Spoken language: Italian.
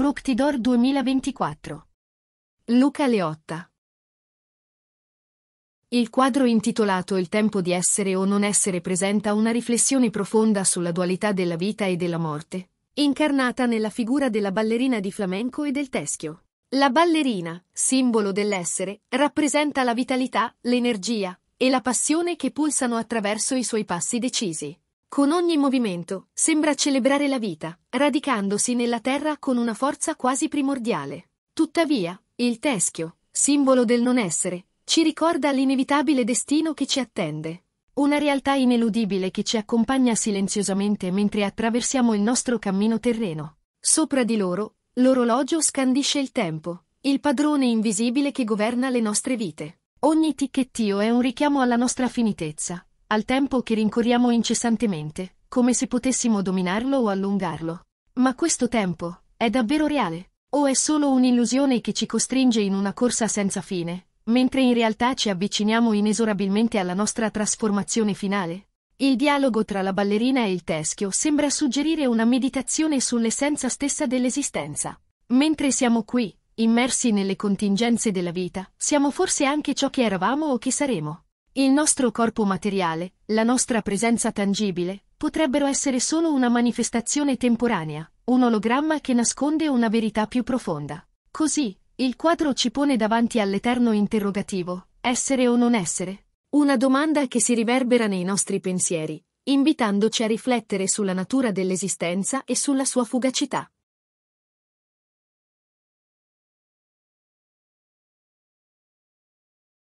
Fructidor 2024. Luca Leotta. Il quadro intitolato Il tempo di essere o non essere presenta una riflessione profonda sulla dualità della vita e della morte, incarnata nella figura della ballerina di flamenco e del teschio. La ballerina, simbolo dell'essere, rappresenta la vitalità, l'energia e la passione che pulsano attraverso i suoi passi decisi. Con ogni movimento, sembra celebrare la vita, radicandosi nella terra con una forza quasi primordiale. Tuttavia, il teschio, simbolo del non essere, ci ricorda l'inevitabile destino che ci attende. Una realtà ineludibile che ci accompagna silenziosamente mentre attraversiamo il nostro cammino terreno. Sopra di loro, l'orologio scandisce il tempo, il padrone invisibile che governa le nostre vite. Ogni ticchettio è un richiamo alla nostra finitezza, al tempo che rincorriamo incessantemente, come se potessimo dominarlo o allungarlo. Ma questo tempo, è davvero reale? O è solo un'illusione che ci costringe in una corsa senza fine, mentre in realtà ci avviciniamo inesorabilmente alla nostra trasformazione finale? Il dialogo tra la ballerina e il teschio sembra suggerire una meditazione sull'essenza stessa dell'esistenza. Mentre siamo qui, immersi nelle contingenze della vita, siamo forse anche ciò che eravamo o che saremo. Il nostro corpo materiale, la nostra presenza tangibile, potrebbero essere solo una manifestazione temporanea, un ologramma che nasconde una verità più profonda. Così, il quadro ci pone davanti all'eterno interrogativo, essere o non essere? Una domanda che si riverbera nei nostri pensieri, invitandoci a riflettere sulla natura dell'esistenza e sulla sua fugacità.